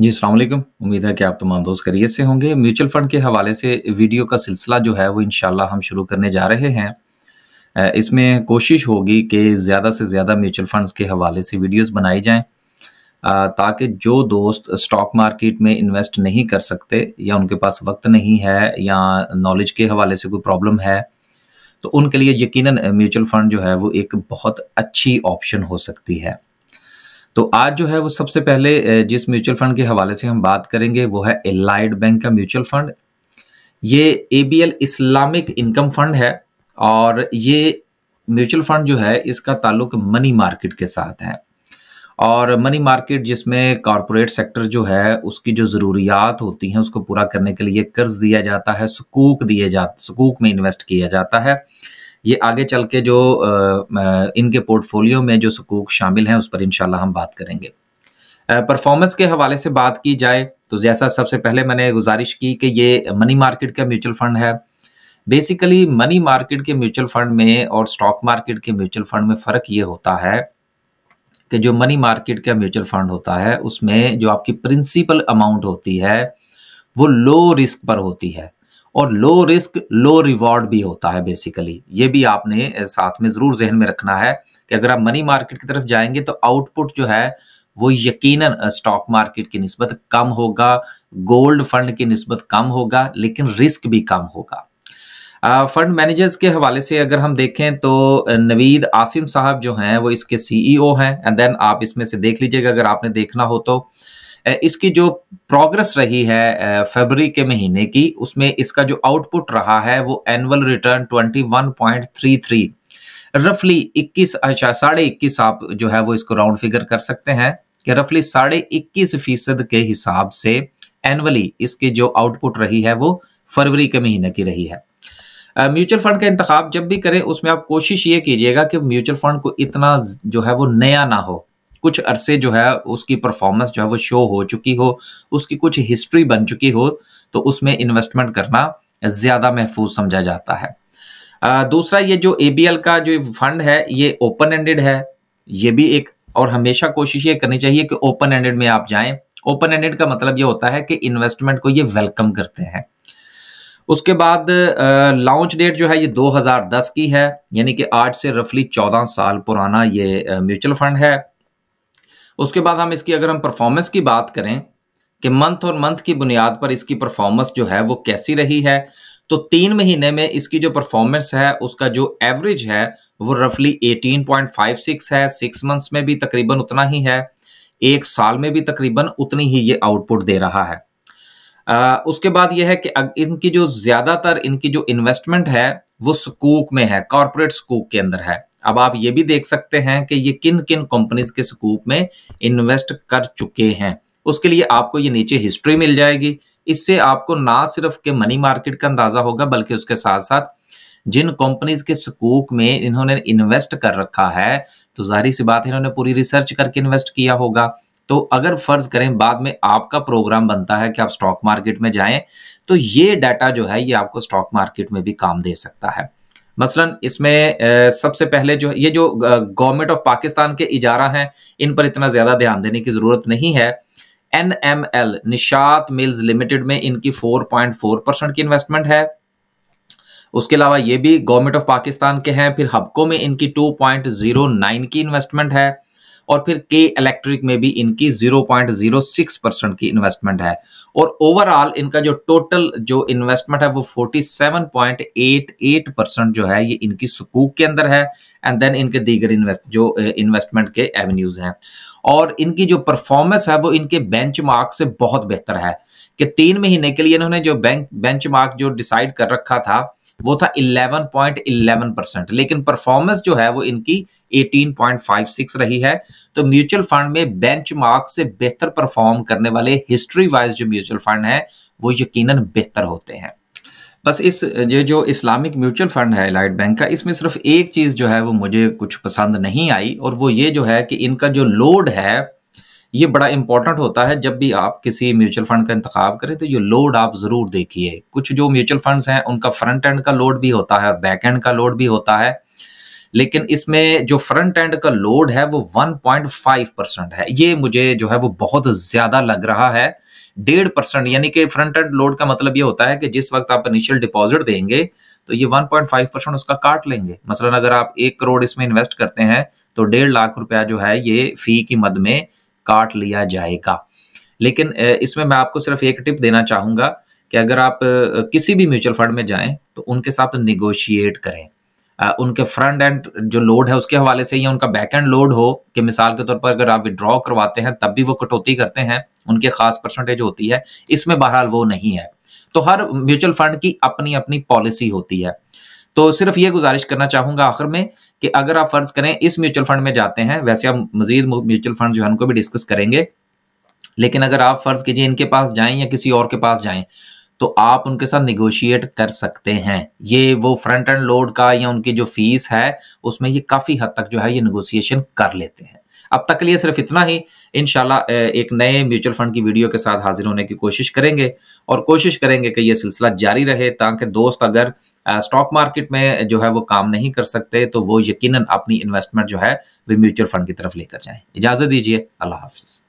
जी अलैक्म उम्मीद है कि आप तमाम दोस्त करिए से होंगे म्यूचुअल फंड के हवाले से वीडियो का सिलसिला जो है वो इन हम शुरू करने जा रहे हैं इसमें कोशिश होगी कि ज़्यादा से ज़्यादा म्यूचुअल फंड्स के हवाले से वीडियोस बनाई जाएं ताकि जो दोस्त स्टॉक मार्केट में इन्वेस्ट नहीं कर सकते या उनके पास वक्त नहीं है या नॉलेज के हवाले से कोई प्रॉब्लम है तो उनके लिए यकीन म्यूचुअल फंड जो है वो एक बहुत अच्छी ऑप्शन हो सकती है तो आज जो है वो सबसे पहले जिस म्यूचुअल फंड के हवाले से हम बात करेंगे वो है एलाइड बैंक का म्यूचुअल फंड ये ए इस्लामिक इनकम फंड है और ये म्यूचुअल फंड जो है इसका ताल्लुक मनी मार्केट के साथ है और मनी मार्केट जिसमें कॉरपोरेट सेक्टर जो है उसकी जो ज़रूरियात होती हैं उसको पूरा करने के लिए कर्ज दिया जाता है सुकूक दिए जा सुकूक में इन्वेस्ट किया जाता है ये आगे चल के जो इनके पोर्टफोलियो में जो सकूक शामिल हैं उस पर इनशाला हम बात करेंगे परफॉर्मेंस के हवाले से बात की जाए तो जैसा सबसे पहले मैंने गुजारिश की कि ये मनी मार्केट का म्यूचुअल फंड है बेसिकली मनी मार्केट के म्यूचुअल फंड में और स्टॉक मार्केट के म्यूचुअल फंड में फ़र्क ये होता है कि जो मनी मार्केट का म्यूचुअल फंड होता है उसमें जो आपकी प्रिंसिपल अमाउंट होती है वो लो रिस्क पर होती है और लो रिस्क लो रिवॉर्ड भी होता है बेसिकली ये भी आपने साथ में जरूर जहन में रखना है कि अगर आप मनी मार्केट की तरफ जाएंगे तो आउटपुट जो है वो यकीनन स्टॉक मार्केट की नस्बत कम होगा गोल्ड फंड की नस्बत कम होगा लेकिन रिस्क भी कम होगा फंड मैनेजर्स के हवाले से अगर हम देखें तो नवीद आसिम साहब जो हैं वो इसके सीईओ e हैं एंड देन आप इसमें से देख लीजिएगा अगर आपने देखना हो तो uh, इसकी जो प्रोग्रेस रही है फरवरी के महीने की उसमें इसका जो आउटपुट रहा है वो एनुअल रिटर्न 21.33 रफली इक्कीस अच्छा साढ़े इक्कीस आप जो है वो इसको राउंड फिगर कर सकते हैं कि रफली साढ़े इक्कीस फीसद के हिसाब से एनुअली इसकी जो आउटपुट रही है वो फरवरी के महीने की रही है म्यूचुअल फंड का इंतखब जब भी करें उसमें आप कोशिश ये कीजिएगा कि म्यूचुअल फंड को इतना जो है वो नया ना हो कुछ अरसे जो है उसकी परफॉर्मेंस जो है वो शो हो चुकी हो उसकी कुछ हिस्ट्री बन चुकी हो तो उसमें इन्वेस्टमेंट करना ज़्यादा महफूज समझा जाता है दूसरा ये जो ए का जो फंड है ये ओपन एंडेड है ये भी एक और हमेशा कोशिश ये करनी चाहिए कि ओपन एंडेड में आप जाएं ओपन एंडेड का मतलब ये होता है कि इन्वेस्टमेंट को ये वेलकम करते हैं उसके बाद लॉन्च डेट जो है ये 2010 की है यानी कि आज से रफली 14 साल पुराना ये म्यूचुअल फंड है उसके बाद हम इसकी अगर हम परफॉर्मेंस की बात करें कि मंथ और मंथ की बुनियाद पर इसकी परफॉर्मेंस जो है वो कैसी रही है तो तीन महीने में इसकी जो परफॉर्मेंस है उसका जो एवरेज है वो रफली 18.56 है सिक्स मंथ्स में भी तकरीबन उतना ही है एक साल में भी तकरीबन उतनी ही ये आउटपुट दे रहा है आ, उसके बाद यह है कि इनकी जो ज़्यादातर इनकी जो इन्वेस्टमेंट है वो स्कूक में है कॉरपोरेट स्कूक के अंदर है अब आप ये भी देख सकते हैं कि ये किन किन कंपनीज के स्कूप में इन्वेस्ट कर चुके हैं उसके लिए आपको ये नीचे हिस्ट्री मिल जाएगी इससे आपको ना सिर्फ के मनी मार्केट का अंदाजा होगा बल्कि उसके साथ साथ जिन कंपनीज के स्कूप में इन्होंने इन्वेस्ट कर रखा है तो जाहिर सी बात है इन्होंने पूरी रिसर्च करके इन्वेस्ट किया होगा तो अगर फर्ज करें बाद में आपका प्रोग्राम बनता है कि आप स्टॉक मार्केट में जाएं तो ये डाटा जो है ये आपको स्टॉक मार्केट में भी काम दे सकता है मसलन इसमें सबसे पहले जो ये जो गवर्नमेंट ऑफ पाकिस्तान के इजारा हैं इन पर इतना ज़्यादा ध्यान देने की ज़रूरत नहीं है N M L Nishat Mills Limited में इनकी 4.4 परसेंट की इन्वेस्टमेंट है उसके अलावा ये भी गवर्नमेंट ऑफ पाकिस्तान के हैं फिर हबको में इनकी 2.09 की इन्वेस्टमेंट है और फिर के इलेक्ट्रिक में भी इनकी 0.06 परसेंट की इन्वेस्टमेंट है और ओवरऑल इनका जो टोटल जो इन्वेस्टमेंट है वो 47.88 परसेंट जो है ये इनकी सुकूक के अंदर है एंड देन इनके दीगर इन्वेस्ट जो इन्वेस्टमेंट के एवेन्यूज हैं और इनकी जो परफॉर्मेंस है वो इनके बेंच से बहुत बेहतर है कि तीन महीने के लिए इन्होंने जो बैंक बेंच जो डिसाइड कर रखा था वो था 11.11 .11 परसेंट लेकिन परफॉर्मेंस जो है वो इनकी 18.56 रही है तो म्यूचुअल फंड में बेंचमार्क से बेहतर परफॉर्म करने वाले हिस्ट्री वाइज जो म्यूचुअल फंड है वो यकीनन बेहतर होते हैं बस इस ये जो इस्लामिक म्यूचुअल फंड है लाइट बैंक का इसमें सिर्फ एक चीज़ जो है वो मुझे कुछ पसंद नहीं आई और वो ये जो है कि इनका जो लोड है ये बड़ा इंपॉर्टेंट होता है जब भी आप किसी म्यूचुअल फंड का इंतखा करें तो ये लोड आप ज़रूर देखिए कुछ जो म्यूचुअल फंड्स हैं उनका फ्रंट एंड का लोड भी होता है बैक एंड का लोड भी होता है लेकिन इसमें जो फ्रंट एंड का लोड है वो 1.5 परसेंट है ये मुझे जो है वो बहुत ज़्यादा लग रहा है डेढ़ परसेंट यानी कि फ्रंट एंड लोड का मतलब ये होता है कि जिस वक्त आप इनिशियल डिपॉजिट देंगे तो ये 1.5 परसेंट उसका काट लेंगे मसलन अगर आप एक करोड़ इसमें इन्वेस्ट करते हैं तो डेढ़ लाख रुपया जो है ये फी की मद में काट लिया जाएगा लेकिन इसमें मैं आपको सिर्फ एक टिप देना चाहूंगा कि अगर आप किसी भी म्यूचुअल फंड में जाएं तो उनके साथ निगोशिएट करें उनके फ्रंट एंड जो लोड है उसके हवाले से या उनका बैक एंड लोड हो कि मिसाल के तौर पर अगर आप विड्रॉ करवाते हैं तब भी वो कटौती करते हैं उनके खास परसेंटेज होती है इसमें बहरहाल वो नहीं है तो हर म्यूचुअल फंड की अपनी अपनी पॉलिसी होती है तो सिर्फ ये गुजारिश करना चाहूंगा आखिर में कि अगर आप फर्ज करें इस म्यूचुअल फंड में जाते हैं वैसे आप मजीद म्यूचुअल फंड जो है उनको भी डिस्कस करेंगे लेकिन अगर आप फर्ज कीजिए इनके पास जाएं या किसी और के पास जाएं तो आप उनके साथ निगोशिएट कर सकते हैं ये वो फ्रंट एंड लोड का या उनकी जो फीस है उसमें ये काफ़ी हद तक जो है ये निगोशिएशन कर लेते हैं अब तक के लिए सिर्फ इतना ही इन एक नए म्यूचुअल फंड की वीडियो के साथ हाजिर होने की कोशिश करेंगे और कोशिश करेंगे कि ये सिलसिला जारी रहे ताकि दोस्त अगर स्टॉक मार्केट में जो है वो काम नहीं कर सकते तो वो यकीनन अपनी इन्वेस्टमेंट जो है वे म्यूचुअल फंड की तरफ लेकर जाएं इजाज़त दीजिए अल्लाह हाफिज़